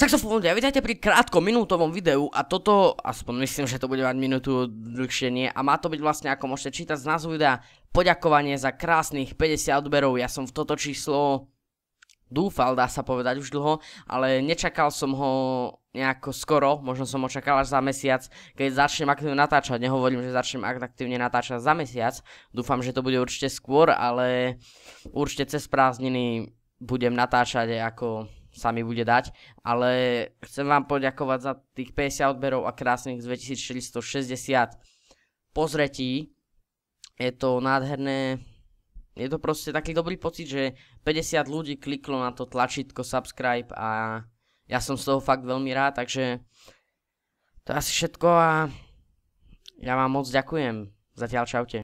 Saxofón ľudia, vítajte pri krátkom minútovom videu a toto, aspoň myslím, že to bude mať minútu dlhšie nie a má to byť vlastne, ako môžete čítať z názvu videa, poďakovanie za krásnych 50 odberov. Ja som v toto číslo dúfal, dá sa povedať už dlho, ale nečakal som ho nejako skoro, možno som očakal až za mesiac, keď začnem aktívne natáčať, nehovorím, že začnem aktívne natáčať za mesiac, dúfam, že to bude určite skôr, ale určite cez prázdniny budem natáčať ako sa mi bude dať, ale chcem vám poďakovať za tých 50 odberov a krásnych 2460 pozretí. Je to nádherné, je to proste taký dobrý pocit, že 50 ľudí kliklo na to tlačítko subscribe a ja som z toho fakt veľmi rád, takže to je asi všetko a ja vám moc ďakujem. Zatiaľ čaute.